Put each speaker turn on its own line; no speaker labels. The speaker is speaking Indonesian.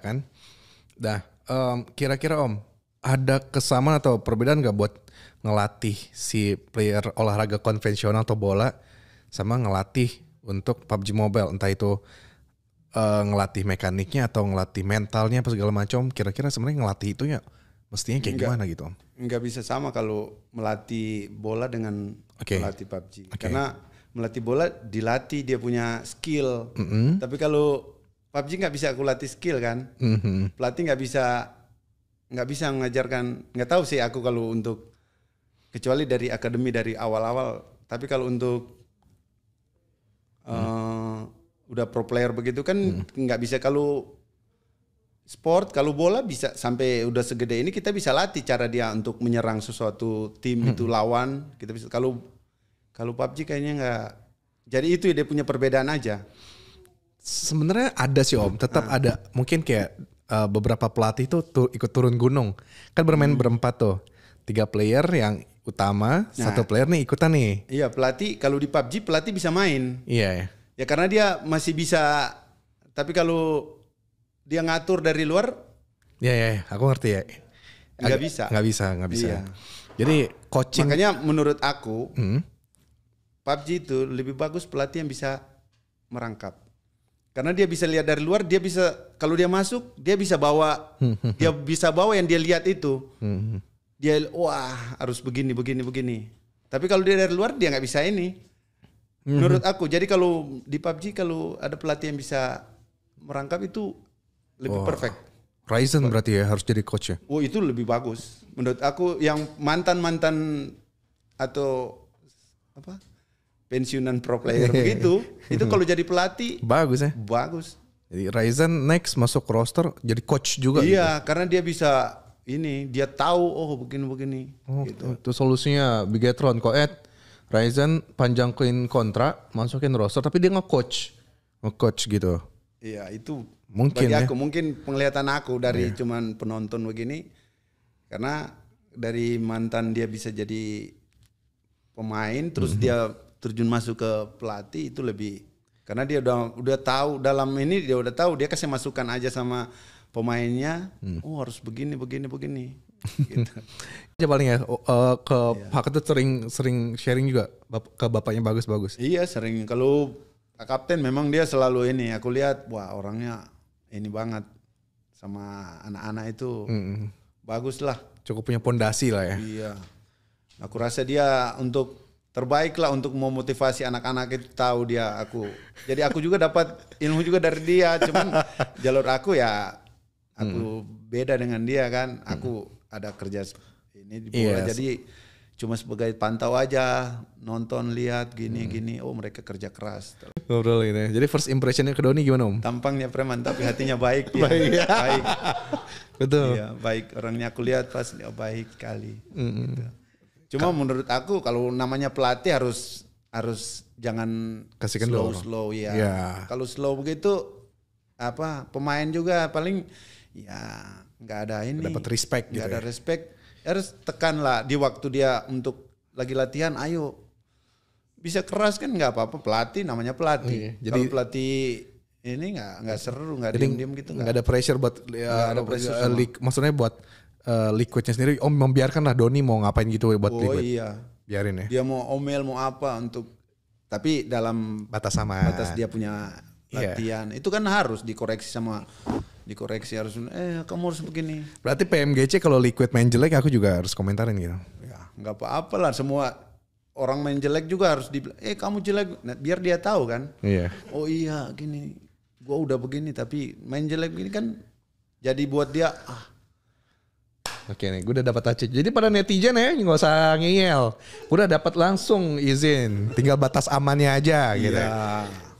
kan? dah um, kira-kira Om ada kesamaan atau perbedaan nggak buat ngelatih si player olahraga konvensional atau bola sama ngelatih untuk PUBG Mobile entah itu uh, ngelatih mekaniknya atau ngelatih mentalnya apa segala macam kira-kira sebenarnya ngelatih itu ya mestinya kayak enggak, gimana gitu om?
Nggak bisa sama kalau melatih bola dengan okay. melatih PUBG okay. karena melatih bola dilatih dia punya skill mm -hmm. tapi kalau PUBG nggak bisa aku latih skill kan, mm-hmm. pelatih nggak bisa nggak bisa mengajarkan, nggak tahu sih aku kalau untuk kecuali dari akademi dari awal-awal, tapi kalau untuk mm. uh, udah pro player begitu kan mhm. nggak mm. hmm bisa kalau sport kalau bola bisa sampai udah segede ini kita bisa latih cara dia untuk menyerang sesuatu tim hmm. itu lawan kita bisa kalau kalau PUBG kayaknya nggak jadi itu dia punya perbedaan aja
sebenarnya ada sih om, tetap hmm. ada. Mungkin kayak uh, beberapa pelatih tuh tu, ikut turun gunung. Kan bermain hmm. berempat tuh, tiga player yang utama, nah, satu player nih ikutan nih.
Iya pelatih kalau di PUBG pelatih bisa main. Iya. Ya, ya karena dia masih bisa. Tapi kalau dia ngatur dari luar.
Iya ya, aku ngerti ya. Nggak bisa. Nggak bisa, nggak bisa. Iya. Jadi coaching. Makanya
menurut aku. Hmm? PUBG itu lebih bagus pelatih yang bisa merangkap. Karena dia bisa lihat dari luar, dia bisa kalau dia masuk, dia bisa bawa dia bisa bawa yang dia lihat itu. Hmm. Dia wah, harus begini begini begini. Tapi kalau dia dari luar dia nggak bisa ini. Hmm. Menurut aku. Jadi kalau di PUBG kalau ada pelatih yang bisa merangkap itu
lebih wow. perfect. Ryzen berarti ya harus jadi coach ya.
Oh itu lebih bagus. Menurut aku yang mantan-mantan atau apa pensiunan pro player begitu. Itu kalau jadi pelatih
bagus ya. Bagus. Jadi Ryzen next masuk roster jadi coach juga. Iya,
gitu. karena dia bisa ini dia tahu oh begini begini. Oh,
gitu. Itu solusinya Bigetron co-ed. Ryzen panjang panjangin kontrak masukin roster tapi dia nge-coach. Nge-coach gitu.
Iya, itu mungkin bagi ya. aku mungkin penglihatan aku dari iya. cuman penonton begini karena dari mantan dia bisa jadi pemain terus mm -hmm. dia terjun masuk ke pelatih itu lebih karena dia udah udah tahu dalam ini dia udah tahu dia kasih masukan aja sama pemainnya hmm. oh harus begini begini begini
gitu. Iya, paling ya oh, eh, ke iya. Pak itu sering sering sharing juga ke bapaknya bagus-bagus
iya sering kalau kapten memang dia selalu ini aku lihat wah orangnya ini banget sama anak-anak itu hmm. bagus lah
cukup punya pondasi lah ya iya
aku rasa dia untuk terbaiklah untuk memotivasi anak-anak itu tahu dia aku. Jadi aku juga dapat ilmu juga dari dia, cuman jalur aku ya aku hmm. beda dengan dia kan. Hmm. Aku hmm. ada kerja ini di bola yes. jadi cuma sebagai pantau aja, nonton, lihat gini hmm. gini. Oh, mereka kerja keras.
Ngobrol gitu ya. Jadi first impressionnya ke Doni gimana, Om?
Tampangnya preman tapi hatinya baik ya. baik. baik. Betul. Iya, baik orangnya aku lihat pas oh, baik kali. Hmm. Gitu Cuma Ka menurut aku kalau namanya pelatih harus harus jangan kasihkan slow dulu. slow ya. Yeah. Kalau slow begitu apa pemain juga paling ya nggak ada ini. Dapat respect gak gitu. ada ya. respect. Harus tekan lah di waktu dia untuk lagi latihan ayo bisa keras kan nggak apa-apa pelatih namanya pelatih. Oh, iya. Jadi kalau pelatih ini nggak nggak seru nggak diem diem gitu nggak ada pressure buat ya, ada pressure league
maksudnya buat uh, liquidnya sendiri om membiarkan lah Doni mau ngapain gitu buat oh, liquid. iya. Biarin ya. Dia
mau omel mau apa untuk tapi dalam
batas sama batas dia punya iya.
latihan. Yeah. Itu kan harus dikoreksi sama dikoreksi harus eh kamu harus begini.
Berarti PMGC kalau liquid main jelek aku juga harus komentarin gitu.
Ya, nggak apa-apa lah semua orang main jelek juga harus di eh kamu jelek nah, biar dia tahu kan. Iya. Yeah. Oh iya gini. Gua udah begini tapi main jelek begini kan jadi buat dia ah
Oke nih, gue udah dapat acik. Jadi pada netizen ya nggak usah ngeyel. Gue udah dapat langsung izin, tinggal batas amannya aja gitu.
Yeah.